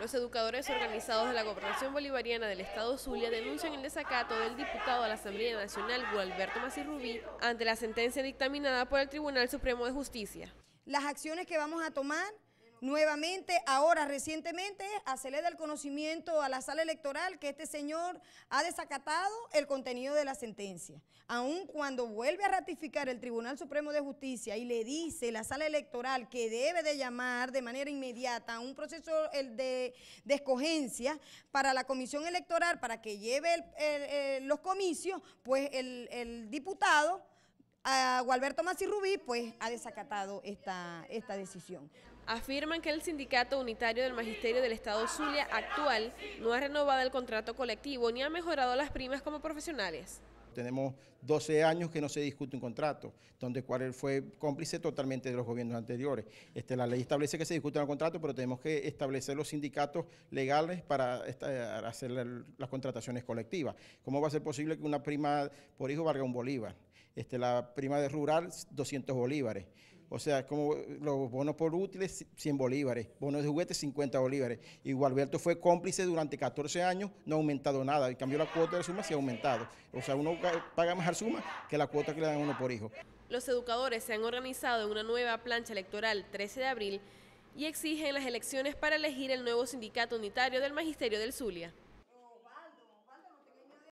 Los educadores organizados de la Gobernación Bolivariana del Estado Zulia denuncian el desacato del diputado a la Asamblea Nacional, Gualberto Masirubí, ante la sentencia dictaminada por el Tribunal Supremo de Justicia. Las acciones que vamos a tomar Nuevamente, ahora recientemente, hacerle el conocimiento a la sala electoral que este señor ha desacatado el contenido de la sentencia. Aun cuando vuelve a ratificar el Tribunal Supremo de Justicia y le dice la sala electoral que debe de llamar de manera inmediata a un proceso de, escogencia para la comisión electoral para que lleve los comicios, pues el diputado a Gualberto Masi Rubí, pues ha desacatado esta, esta decisión. Afirman que el Sindicato Unitario del Magisterio del Estado Zulia actual no ha renovado el contrato colectivo ni ha mejorado las primas como profesionales tenemos 12 años que no se discute un contrato, donde él fue cómplice totalmente de los gobiernos anteriores. Este, la ley establece que se discute un contrato, pero tenemos que establecer los sindicatos legales para hacer las contrataciones colectivas. ¿Cómo va a ser posible que una prima por hijo valga un bolívar? Este, la prima de rural, 200 bolívares. O sea, como los bonos por útiles, 100 bolívares. Bonos de juguetes, 50 bolívares. Y Gualberto fue cómplice durante 14 años, no ha aumentado nada. Y cambió la cuota de suma, se ha aumentado. O sea, uno paga más suma que la cuota que le dan uno por hijo. Los educadores se han organizado en una nueva plancha electoral 13 de abril y exigen las elecciones para elegir el nuevo sindicato unitario del Magisterio del Zulia.